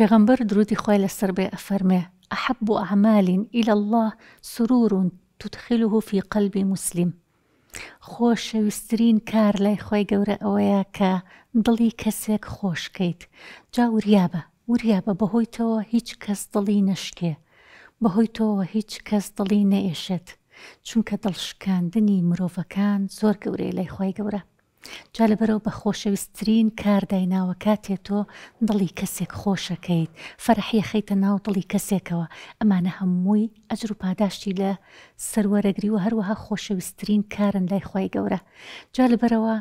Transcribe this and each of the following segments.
پێغەمبەر درودی خۆی لەسەر بێ ئەفەرمێ ئەحب و ئەعمالین ئیل الله سرورون تودخلوه فی قەلبی مسلیم خۆشەویستترین کار لای خۆی گەورە ئەوەیە کە دڵی کەسێک خۆشکەیت جا وریابە وریابە بەهۆی تەوە هیچ کەس دڵی نەشکێ بەهۆی تۆەوە هیچ کەس دڵی نەئێشێت چونکە دڵشکاندنی مرۆڤەکان زۆر گەورەی لای خۆی گەورە جا لەبەرەوە بە خۆشەویستترین کاردایناوە کاتێ تۆ دڵی کەسێک خۆشەکەیت فەرحی خەیتە ناو دڵی کەسێکەوە ئەمانە هەمووی ئەجر و پاداشتی لە سەروەرەگری و هەروەها خۆشەویستترین کارن لای خی گەورە جا لەبەرەوە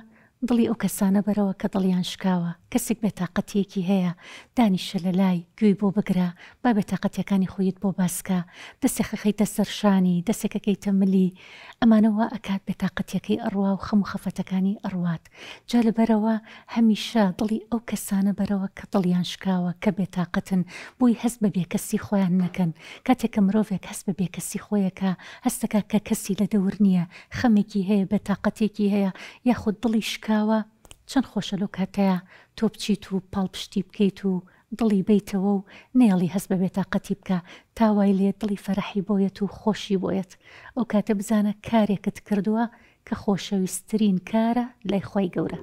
دڵی ئەو کەسانە بەرەوە کە دڵیان شکاوە کەسێک بێتاقەتیەکی هەیە دانیشە لە لای گوێی بۆ بگرە با بێتاقەتەکانی خۆیت بۆ باسکە دەسێخەکەیتە سەرشانی دەسێکەکەیتە ملی ئەمانەوە ئەکات بێتاقەتەکەی ئەڕوا و خەم خەفەتەکانی ئەڕوات جا لەبەرەوە هەمیشە دڵی ئەو کەسانە بەرەوە کە دڵیان شکاوە کە بێتاقەتن بۆی هەست بە بێکەسی خۆیان نەکەن کاتێکە مرۆڤێک هەست بە بێکەسی خۆیەکە هەستەکە کە کەسی لە دەور نییە خەمێکی هەیە بێتاقەتێکی هەیە یاخود دڵی شکا کاوە چەند خۆشە لەو کاتەیە تۆ بچیت و پاڵپشتی بکەیت و دڵی بیتەوە و نێڵی هەست بەبێت تااقەتی بکە تاوای لێ دڵی فەرەحی بۆیەت و خۆشی بۆیەت ئەو کاتە بزانە کارێکت کردووە کە خۆشەویستترین کارە لای خۆی گەورە.